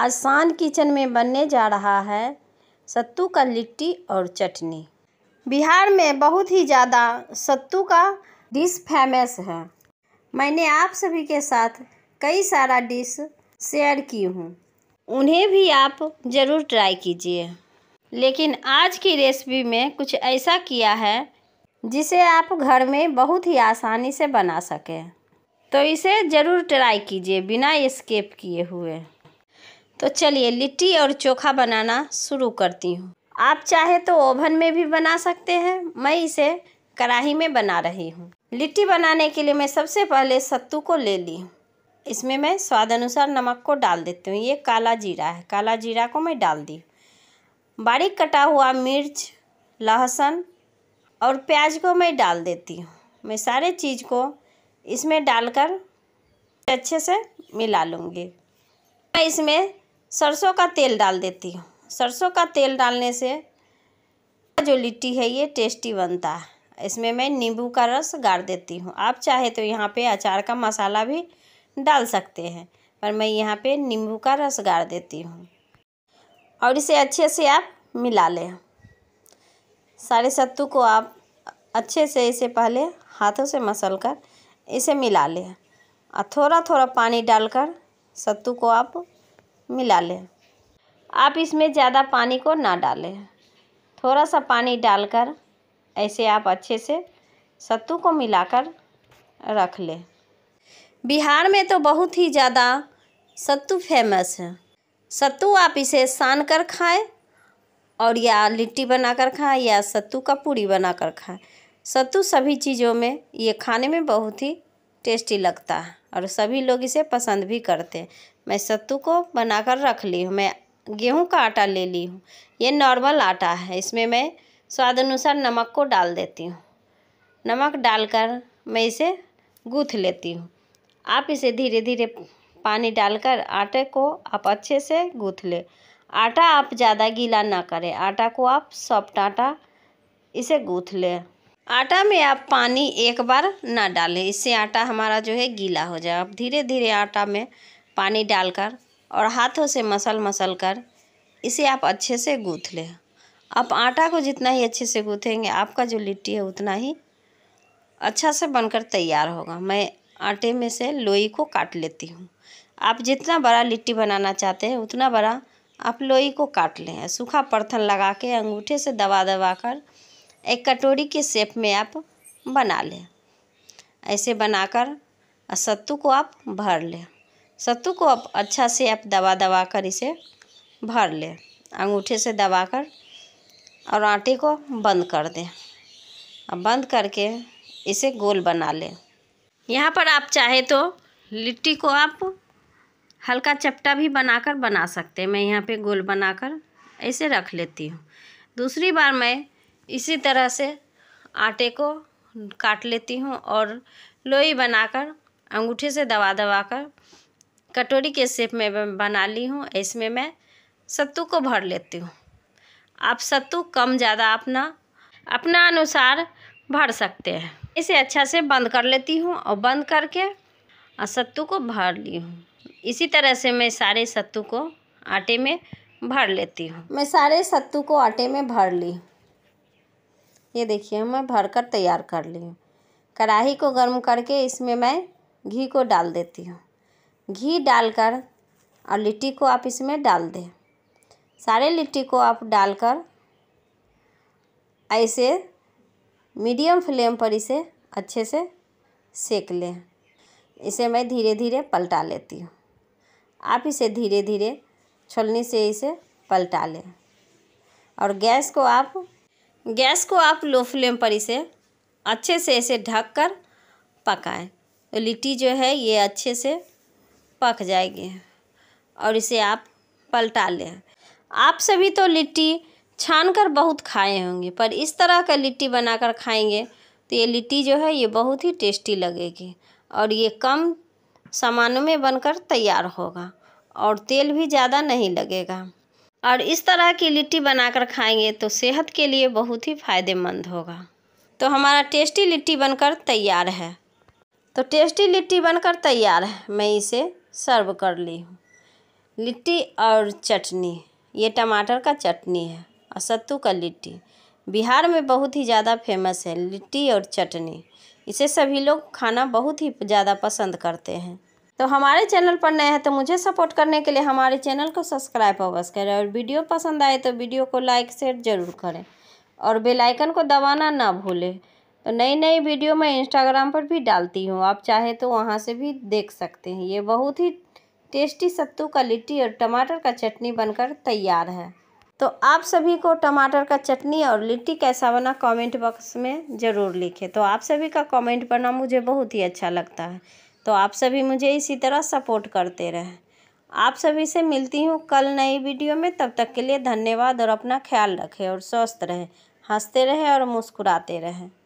आसान किचन में बनने जा रहा है सत्तू का लिट्टी और चटनी बिहार में बहुत ही ज़्यादा सत्तू का डिश फेमस है मैंने आप सभी के साथ कई सारा डिश शेयर की हूँ उन्हें भी आप ज़रूर ट्राई कीजिए लेकिन आज की रेसिपी में कुछ ऐसा किया है जिसे आप घर में बहुत ही आसानी से बना सकें तो इसे ज़रूर ट्राई कीजिए बिना स्केप किए हुए तो चलिए लिट्टी और चोखा बनाना शुरू करती हूँ आप चाहे तो ओवन में भी बना सकते हैं मैं इसे कढ़ाही में बना रही हूँ लिट्टी बनाने के लिए मैं सबसे पहले सत्तू को ले ली हूँ इसमें मैं स्वाद अनुसार नमक को डाल देती हूँ ये काला जीरा है काला जीरा को मैं डाल दी बारीक कटा हुआ मिर्च लहसुन और प्याज को मैं डाल देती हूँ मैं सारे चीज़ को इसमें डालकर अच्छे से मिला लूँगी मैं इसमें सरसों का तेल डाल देती हूँ सरसों का तेल डालने से जो लिट्टी है ये टेस्टी बनता है इसमें मैं नींबू का रस गाड़ देती हूँ आप चाहे तो यहाँ पे अचार का मसाला भी डाल सकते हैं पर मैं यहाँ पे नींबू का रस गाड़ देती हूँ और इसे अच्छे से आप मिला लें सारे सत्तू को आप अच्छे से इसे पहले हाथों से मसल कर इसे मिला लें और थोड़ा थोड़ा पानी डालकर सत्तू को आप मिला लें आप इसमें ज़्यादा पानी को ना डालें थोड़ा सा पानी डालकर ऐसे आप अच्छे से सत्तू को मिलाकर रख लें बिहार में तो बहुत ही ज़्यादा सत्तू फेमस है सत्तू आप इसे सान कर खाएँ और या लिट्टी बनाकर खाएँ या सत्तू का पूरी बनाकर खाएँ सत्तू सभी चीज़ों में ये खाने में बहुत ही टेस्टी लगता है और सभी लोग इसे पसंद भी करते हैं मैं सत्तू को बनाकर रख ली हूँ मैं गेहूँ का आटा ले ली हूँ ये नॉर्मल आटा है इसमें मैं स्वाद अनुसार नमक को डाल देती हूँ नमक डालकर मैं इसे गूँथ लेती हूँ आप इसे धीरे धीरे पानी डालकर आटे को आप अच्छे से गूँथ ले आटा आप ज़्यादा गीला ना करें आटा को आप सॉफ्ट आटा इसे गूँथ लें आटा में आप पानी एक बार ना डालें इससे आटा हमारा जो है गीला हो जाए आप धीरे धीरे आटा में पानी डालकर और हाथों से मसल मसल कर इसे आप अच्छे से गूँथ लें आप आटा को जितना ही अच्छे से गूँथेंगे आपका जो लिट्टी है उतना ही अच्छा से बनकर तैयार होगा मैं आटे में से लोई को काट लेती हूँ आप जितना बड़ा लिट्टी बनाना चाहते हैं उतना बड़ा आप लोई को काट लें सूखा परथन लगा के अंगूठे से दबा दबा कर एक कटोरी के शेप में आप बना लें ऐसे बनाकर सत्तू को आप भर लें सत्तू को आप अच्छा से आप दबा दबा कर इसे भर लें अंगूठे से दबा कर और आटे को बंद कर दें अब बंद करके इसे गोल बना लें यहाँ पर आप चाहे तो लिट्टी को आप हल्का चपटा भी बनाकर बना सकते हैं मैं यहाँ पे गोल बनाकर ऐसे रख लेती हूँ दूसरी बार मैं इसी तरह से आटे को काट लेती हूँ और लोई बनाकर अंगूठे से दबा दबा कर कटोरी के शेप में बना ली हूँ इसमें मैं सत्तू को भर लेती हूँ आप सत्तू कम ज़्यादा अपना अपना अनुसार भर सकते हैं इसे अच्छा से बंद कर लेती हूँ और बंद करके और सत्तू को भर ली हूँ इसी तरह से मैं सारे सत्तू को आटे में भर लेती हूँ मैं सारे सत्तू को आटे में भर ली ये देखिए मैं भर कर तैयार कर ली हूँ कढ़ाही को गर्म करके इसमें मैं घी को डाल देती हूँ घी डालकर और लिट्टी को आप इसमें डाल दें सारे लिट्टी को आप डालकर ऐसे मीडियम फ्लेम पर इसे अच्छे से सेक लें इसे मैं धीरे धीरे पलटा लेती हूँ आप इसे धीरे धीरे छलनी से इसे पलटा लें और गैस को आप गैस को आप लो फ्लेम पर इसे अच्छे से इसे ढक कर पकाएँ तो लिट्टी जो है ये अच्छे से पक जाएगी और इसे आप पलटा लें आप सभी तो लिट्टी छान कर बहुत खाए होंगे पर इस तरह का लिट्टी बनाकर खाएंगे तो ये लिट्टी जो है ये बहुत ही टेस्टी लगेगी और ये कम सामानों में बनकर तैयार होगा और तेल भी ज़्यादा नहीं लगेगा और इस तरह की लिट्टी बनाकर खाएंगे तो सेहत के लिए बहुत ही फ़ायदेमंद होगा तो हमारा टेस्टी लिट्टी बनकर तैयार है तो टेस्टी लिट्टी बनकर तैयार है मैं इसे सर्व कर ली हूँ लिट्टी और चटनी ये टमाटर का चटनी है और सत्तू का लिट्टी बिहार में बहुत ही ज़्यादा फेमस है लिट्टी और चटनी इसे सभी लोग खाना बहुत ही ज़्यादा पसंद करते हैं तो हमारे चैनल पर नए हैं तो मुझे सपोर्ट करने के लिए हमारे चैनल को सब्सक्राइब अवश्य करें और वीडियो पसंद आए तो वीडियो को लाइक शेयर ज़रूर करें और बेलाइकन को दबाना ना भूलें तो नई नई वीडियो मैं इंस्टाग्राम पर भी डालती हूँ आप चाहे तो वहाँ से भी देख सकते हैं ये बहुत ही टेस्टी सत्तू का लिट्टी और टमाटर का चटनी बनकर तैयार है तो आप सभी को टमाटर का चटनी और लिट्टी कैसा बना कमेंट बॉक्स में ज़रूर लिखें तो आप सभी का कमेंट पढ़ना मुझे बहुत ही अच्छा लगता है तो आप सभी मुझे इसी तरह सपोर्ट करते रहें आप सभी से मिलती हूँ कल नई वीडियो में तब तक के लिए धन्यवाद और अपना ख्याल रखें और स्वस्थ रहें हंसते रहें और मुस्कुराते रहें